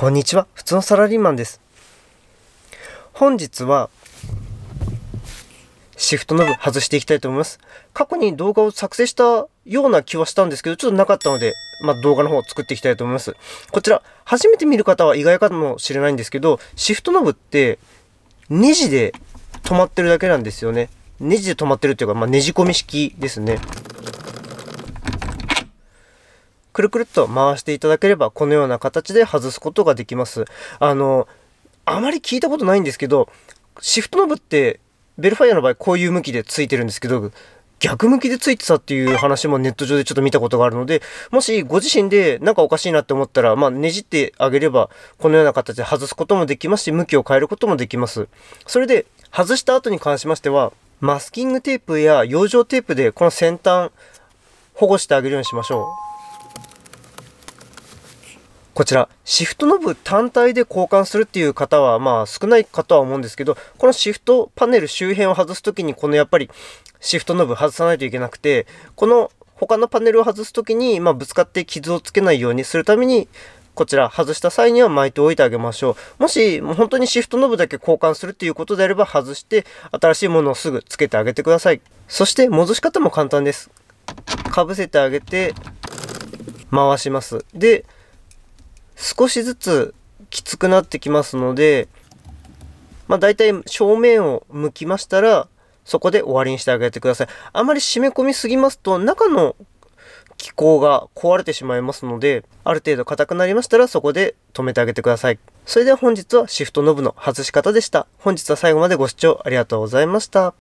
こんにちは普通のサラリーマンです本日はシフトノブ外していきたいと思います過去に動画を作成したような気はしたんですけどちょっとなかったのでまあ、動画の方を作っていきたいと思いますこちら初めて見る方は意外かもしれないんですけどシフトノブってネジで止まってるだけなんですよねネジで止まってるっていうか、まあ、ねじ込み式ですねくるくるっと回していただければ、このような形で外すことができます。あの、あまり聞いたことないんですけど、シフトノブって、ベルファイアの場合こういう向きでついてるんですけど、逆向きでついてたっていう話もネット上でちょっと見たことがあるので、もしご自身でなんかおかしいなって思ったら、まあ、ねじってあげれば、このような形で外すこともできますし、向きを変えることもできます。それで、外した後に関しましては、マスキングテープや養生テープでこの先端保護してあげるようにしましょう。こちら、シフトノブ単体で交換するっていう方は、まあ少ないかとは思うんですけど、このシフトパネル周辺を外すときに、このやっぱりシフトノブ外さないといけなくて、この他のパネルを外すときに、まあぶつかって傷をつけないようにするために、こちら外した際には巻いておいてあげましょう。もし、本当にシフトノブだけ交換するっていうことであれば外して、新しいものをすぐつけてあげてください。そして戻し方も簡単です。かぶせてあげて、回します。で、少しずつきつくなってきますので、まあ、大体正面を向きましたら、そこで終わりにしてあげてください。あまり締め込みすぎますと、中の気候が壊れてしまいますので、ある程度硬くなりましたら、そこで止めてあげてください。それでは本日はシフトノブの外し方でした。本日は最後までご視聴ありがとうございました。